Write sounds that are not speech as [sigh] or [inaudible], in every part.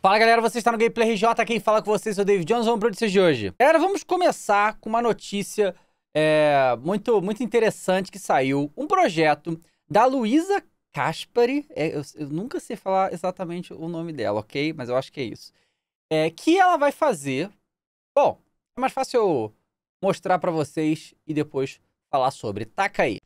Fala galera, você está no Gameplay RJ, quem fala com vocês é o David Jones, vamos para o notícias de hoje. Galera, vamos começar com uma notícia é, muito, muito interessante que saiu. Um projeto da Luísa Caspari, é, eu, eu, nunca sei falar exatamente o nome dela, ok? Mas eu acho que é isso. É, que ela vai fazer... Bom, é mais fácil eu mostrar para vocês e depois falar sobre. Taca aí.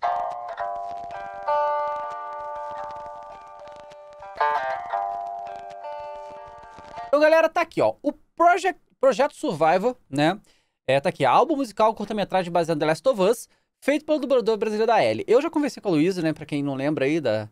Então, galera, tá aqui, ó. O Project, Projeto Survival, né? É, tá aqui, álbum musical curta-metragem baseado em The Last of Us, feito pelo dublador brasileiro da Ellie. Eu já conversei com a Luísa, né? Pra quem não lembra aí da,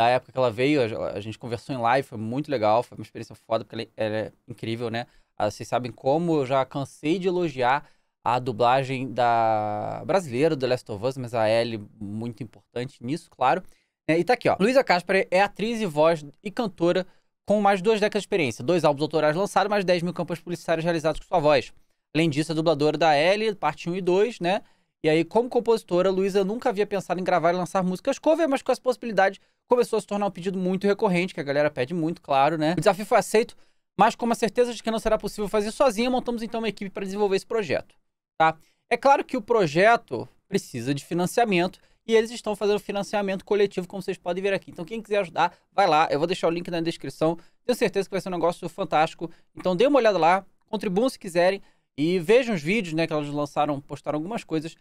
da época que ela veio, a, a, gente conversou em live, foi muito legal, foi uma experiência foda, porque ela, é, ela é incrível, né? Ah, vocês sabem como eu já cansei de elogiar a dublagem da brasileira do The Last of Us, mas a Ellie muito importante nisso, claro. É, e tá aqui, ó. Luísa Casper é atriz e voz e cantora com mais de duas décadas de experiência, dois álbuns autorais lançados, mais 10 mil campanhas publicitárias realizadas com sua voz. Além disso, é dubladora da L, parte 1 e 2, né? E aí, como compositora, Luísa nunca havia pensado em gravar e lançar músicas cover, mas com essa possibilidade começou a se tornar um pedido muito recorrente, que a galera pede muito, claro, né? O desafio foi aceito, mas com a certeza de que não será possível fazer sozinha, montamos então uma equipe para desenvolver esse projeto, tá? É claro que o projeto precisa de financiamento e eles estão fazendo financiamento coletivo, como vocês podem ver aqui. Então, quem quiser ajudar, vai lá. Eu vou deixar o link na descrição. Tenho certeza que vai ser um negócio fantástico. Então, dê uma olhada lá, contribuam se quiserem e vejam os vídeos, né, que elas lançaram, postaram algumas coisas.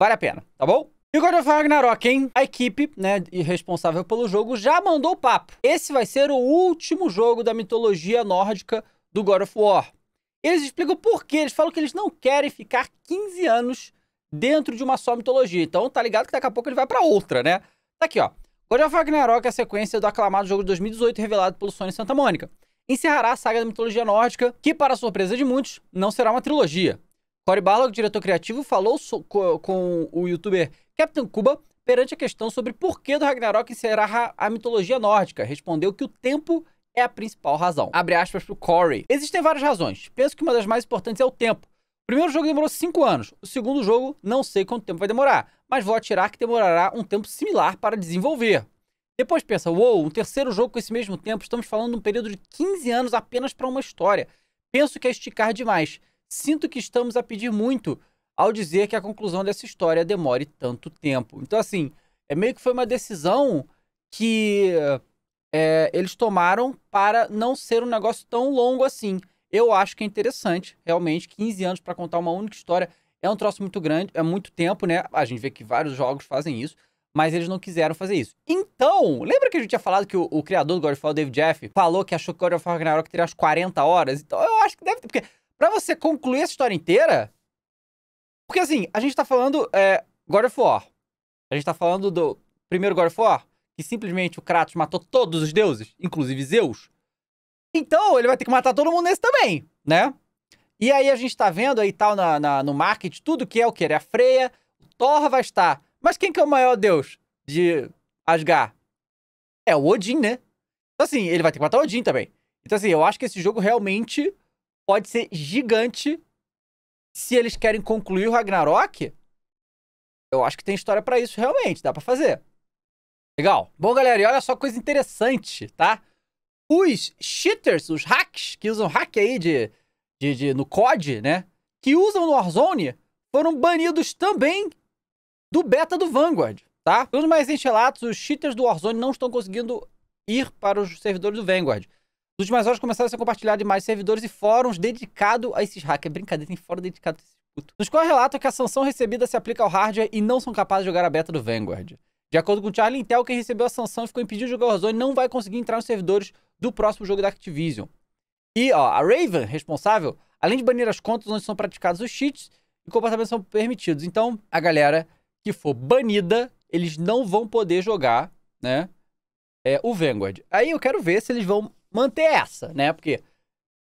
Vale a pena, tá bom? E o God of Ragnarok, hein? A equipe, né, responsável pelo jogo, já mandou o papo. Esse vai ser o último jogo da mitologia nórdica do God of War. Eles explicam por quê. Eles falam que eles não querem ficar 15 anos dentro de uma só mitologia. Então tá ligado que daqui a pouco ele vai para outra, né? Tá aqui, ó. God of Ragnarok é a sequência do aclamado jogo de 2018 revelado pelo Sony Santa Mônica. Encerrará a saga da mitologia nórdica, que, para a surpresa de muitos, não será uma trilogia. Cory Barlog, diretor criativo, falou so com o youtuber Captain Cuba perante a questão sobre por que do Ragnarok encerrar a mitologia nórdica. Respondeu que o tempo é a principal razão. Abre aspas pro Corey. Existem várias razões. Penso que uma das mais importantes é o tempo primeiro jogo demorou 5 anos, o segundo jogo não sei quanto tempo vai demorar, mas vou atirar que demorará um tempo similar para desenvolver. Depois pensa, uou, wow, um terceiro jogo com esse mesmo tempo, estamos falando de um período de 15 anos apenas para uma história. Penso que é esticar demais. Sinto que estamos a pedir muito ao dizer que a conclusão dessa história demore tanto tempo. Então, assim, é meio que foi uma decisão que é, eles tomaram para não ser um negócio tão longo assim. Eu acho que é interessante, realmente, 15 anos para contar uma única história. É um troço muito grande, é muito tempo, né? A gente vê que vários jogos fazem isso, mas eles não quiseram fazer isso. Então, lembra que a gente tinha falado que o, o criador do God of War, Dave Jeff, falou que achou que God of War Ragnarok teria as 40 horas? Então, eu acho que deve ter, porque pra você concluir essa história inteira... Porque, assim, a gente tá falando é, God of War. A gente tá falando do primeiro God of War, que simplesmente o Kratos matou todos os deuses, inclusive Zeus. Então, ele vai ter que matar todo mundo nesse também, né? E aí a gente tá vendo aí tal na, na no market tudo que é o que ele é a Freya, o Thor vai estar. Mas quem que é o maior deus de Asgard? É o Odin, né? Então assim, ele vai ter que matar o Odin também. Então assim, eu acho que esse jogo realmente pode ser gigante se eles querem concluir o Ragnarok. Eu acho que tem história para isso realmente, dá para fazer. Legal. Bom, galera, e olha só coisa interessante, tá? os cheaters, os hacks, que usam hack aí de, de, de, no COD, né? Que usam no Warzone, foram banidos também do beta do Vanguard, tá? Pelos mais enchilatos, os cheaters do Warzone não estão conseguindo ir para os servidores do Vanguard. Nas últimas horas começaram a ser compartilhados mais servidores e fóruns dedicados a esses hackers. É brincadeira, tem fórum dedicado a esses putos. Nos quais relatam que a sanção recebida se aplica ao hardware e não são capazes de jogar a beta do Vanguard. De acordo com o Charlie Intel, quem recebeu a sanção e ficou impedido de jogar o Warzone não vai conseguir entrar nos servidores do próximo jogo da Activision. E ó, a Raven, responsável, além de banir as contas onde são praticados os cheats e comportamentos são permitidos. Então, a galera que for banida, eles não vão poder jogar, né? É, o Vanguard. Aí eu quero ver se eles vão manter essa, né? Porque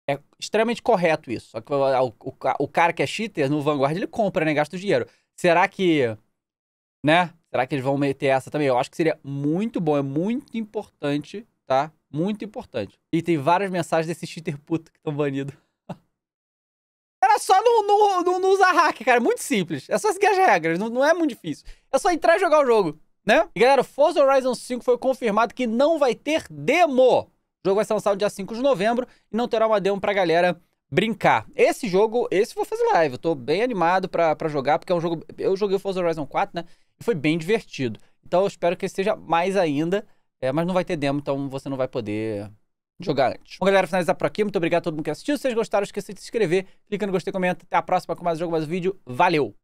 é extremamente correto isso. Só que o, o, o cara que é cheater no Vanguard, ele compra, né? Gasta o dinheiro. Será que. Né? Será que eles vão meter essa também? Eu acho que seria muito bom, é muito importante, tá? Muito importante. E tem várias mensagens desse cheater puto que estão banidos. [laughs] Era só não, não, não, não, usar hack, cara. É muito simples. É só seguir as regras. Não, não é muito difícil. É só entrar e jogar o jogo, né? E galera, Forza Horizon 5 foi confirmado que não vai ter demo. O jogo vai ser lançado dia 5 de novembro e não terá uma demo pra galera brincar. Esse jogo, esse eu vou fazer live. Eu tô bem animado pra, pra jogar, porque é um jogo. Eu joguei o Forza Horizon 4, né? E foi bem divertido. Então eu espero que seja mais ainda. É, mas não vai ter demo, então você não vai poder jogar antes. Bom, galera, finalizar por aqui. Muito obrigado a todo mundo que assistiu. Se vocês gostaram, esqueça de se inscrever. Clica no gostei, comenta. Até a próxima com mais jogo, mais vídeo. Valeu!